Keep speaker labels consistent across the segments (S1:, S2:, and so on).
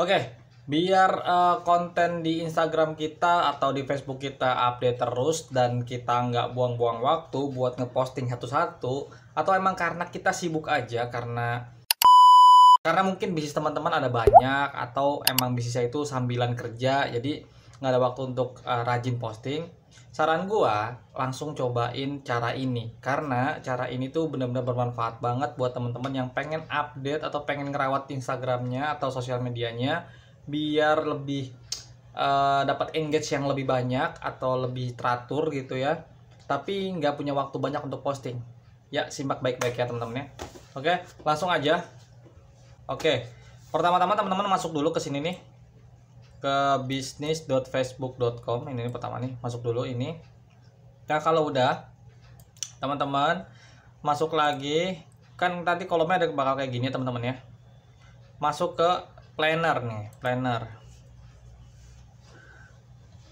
S1: Oke, okay, biar uh, konten di Instagram kita atau di Facebook kita update terus dan kita nggak buang-buang waktu buat ngeposting satu-satu atau emang karena kita sibuk aja karena karena mungkin bisnis teman-teman ada banyak atau emang bisnisnya itu sambilan kerja jadi nggak ada waktu untuk uh, rajin posting saran gua langsung cobain cara ini karena cara ini tuh benar-benar bermanfaat banget buat teman-teman yang pengen update atau pengen ngerawat Instagramnya atau sosial medianya biar lebih uh, dapat engage yang lebih banyak atau lebih teratur gitu ya tapi nggak punya waktu banyak untuk posting ya simak baik-baik ya teman-teman ya oke langsung aja oke pertama-tama teman-teman masuk dulu ke sini nih ke bisnis.facebook.com ini, ini pertama nih masuk dulu ini nah kalau udah teman-teman masuk lagi kan tadi kolomnya ada bakal kayak gini ya, teman-teman ya masuk ke planner nih planner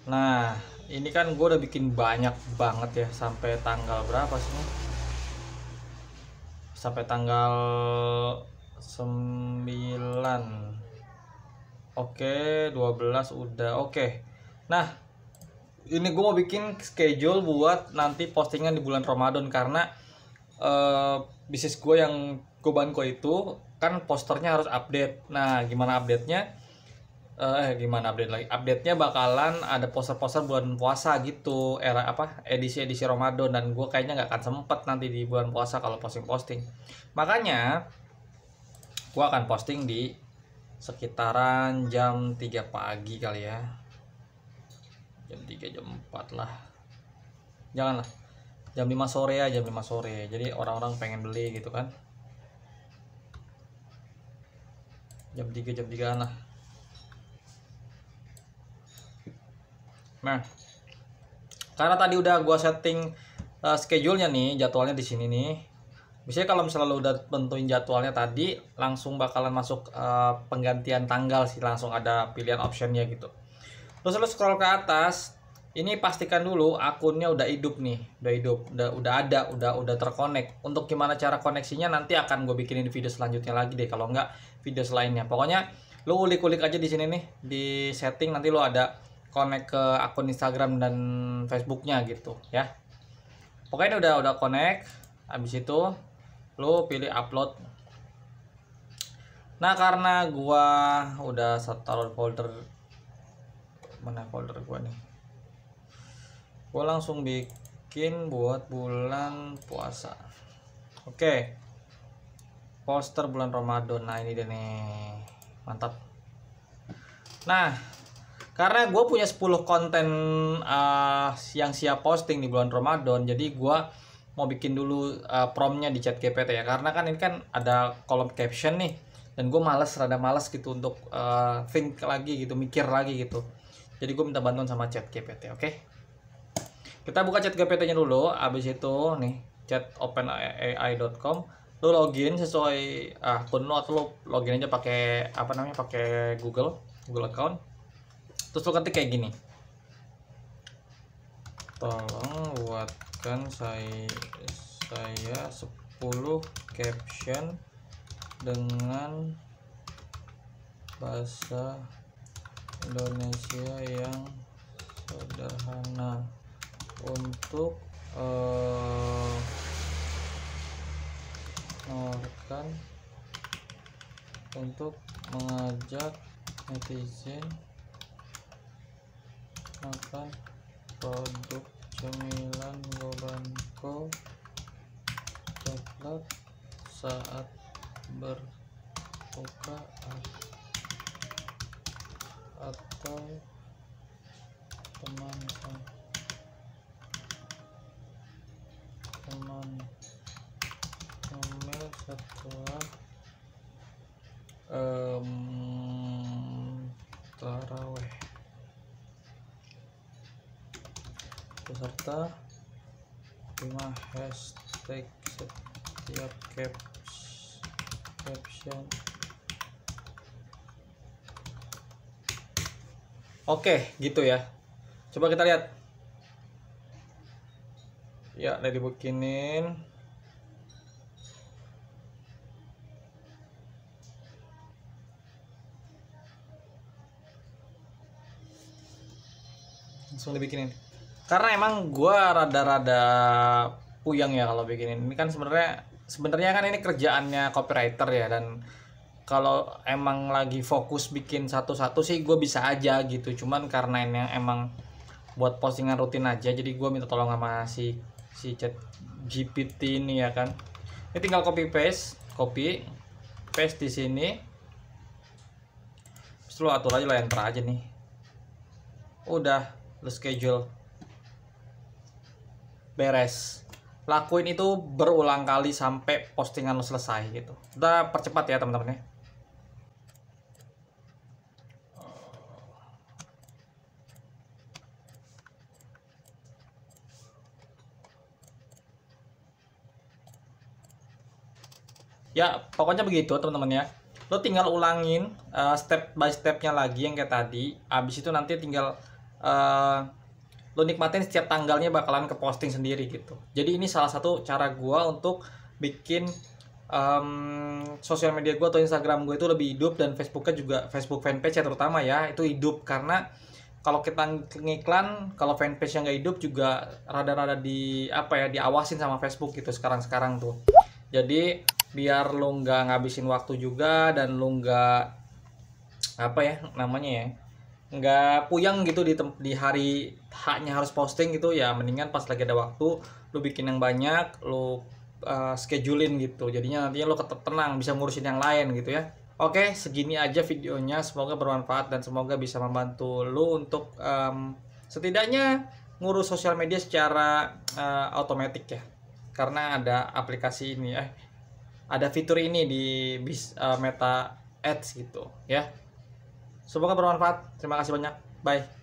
S1: nah ini kan gue udah bikin banyak banget ya sampai tanggal berapa sih sampai tanggal 9 Oke, 12 udah. Oke. Nah, ini gue mau bikin schedule buat nanti postingan di bulan Ramadan karena uh, bisnis gue yang gue banko itu kan posternya harus update. Nah, gimana update-nya? Eh, eh, gimana update lagi? Update-nya bakalan ada poster-poster bulan puasa gitu, era apa? Edisi-edisi Ramadan dan gue kayaknya nggak akan sempet nanti di bulan puasa kalau posting-posting. Makanya, gue akan posting di sekitaran jam 3 pagi kali ya jam 3 jam 4 lah janganlah jam 5 sore ya jam 5 sore jadi orang-orang pengen beli gitu kan jam 3 jam 3 lah nah karena tadi udah gua setting uh, schedule-nya nih jadwalnya di sini nih Misalnya kalau misalnya lo udah tentuin jadwalnya tadi, langsung bakalan masuk uh, penggantian tanggal sih, langsung ada pilihan optionnya gitu. Terus lo scroll ke atas, ini pastikan dulu akunnya udah hidup nih, udah hidup, udah udah ada, udah udah terkonek. Untuk gimana cara koneksinya nanti akan gue bikinin di video selanjutnya lagi deh, kalau nggak video selainnya. Pokoknya lo ulik-ulik aja di sini nih, di setting nanti lo ada connect ke akun Instagram dan Facebooknya gitu ya. Pokoknya udah udah connect, abis itu lo pilih upload nah karena gua udah setel folder
S2: mana folder gua nih
S1: gua langsung bikin buat bulan puasa oke okay. poster bulan Ramadan nah ini deh nih mantap nah karena gue punya 10 konten uh, yang siap posting di bulan Ramadan jadi gue mau bikin dulu uh, promnya di chat GPT ya karena kan ini kan ada kolom caption nih dan gue males rada males gitu untuk uh, think lagi gitu mikir lagi gitu jadi gue minta bantuan sama chat GPT oke okay? kita buka chat GPT nya dulu abis itu nih chat openai.com lu login sesuai akun lu atau lu login aja pakai apa namanya pakai Google Google account terus lu ketik kayak gini
S2: tolong buatkan saya saya 10 caption dengan bahasa Indonesia yang sederhana untuk uh, untuk mengajak netizen akan produk cemilan Gobanko coklat saat berbuka atau teman teman ngomel setelah um, beserta 5 hashtag setiap caps caption
S1: Oke, gitu ya. Coba kita lihat.
S2: Ya, udah dibikinin.
S1: Langsung dibikinin karena emang gue rada-rada puyeng ya kalau bikin ini kan sebenarnya sebenarnya kan ini kerjaannya copywriter ya dan kalau emang lagi fokus bikin satu-satu sih gue bisa aja gitu cuman karena ini emang buat postingan rutin aja jadi gue minta tolong sama si si chat GPT ini ya kan ini tinggal copy paste copy paste di sini terus atur aja lah enter aja nih udah lo schedule beres lakuin itu berulang kali sampai postingan lo selesai gitu kita percepat ya teman-teman ya ya pokoknya begitu teman-teman ya lo tinggal ulangin uh, step by stepnya lagi yang kayak tadi abis itu nanti tinggal eh, lo nikmatin setiap tanggalnya bakalan ke posting sendiri gitu jadi ini salah satu cara gue untuk bikin um, sosial media gue atau Instagram gue itu lebih hidup dan Facebooknya juga Facebook fanpage ya terutama ya itu hidup karena kalau kita ngiklan kalau fanpage yang nggak hidup juga rada-rada di apa ya diawasin sama Facebook gitu sekarang-sekarang tuh jadi biar lo nggak ngabisin waktu juga dan lo nggak apa ya namanya ya nggak puyang gitu di di hari haknya harus posting gitu ya mendingan pas lagi ada waktu lu bikin yang banyak lu uh, schedulein gitu jadinya nantinya lu tetap tenang bisa ngurusin yang lain gitu ya oke segini aja videonya semoga bermanfaat dan semoga bisa membantu lu untuk um, setidaknya ngurus sosial media secara uh, eh, otomatis ya karena ada aplikasi ini ya ada fitur ini di bis, uh, Meta Ads gitu ya Semoga bermanfaat. Terima kasih banyak. Bye.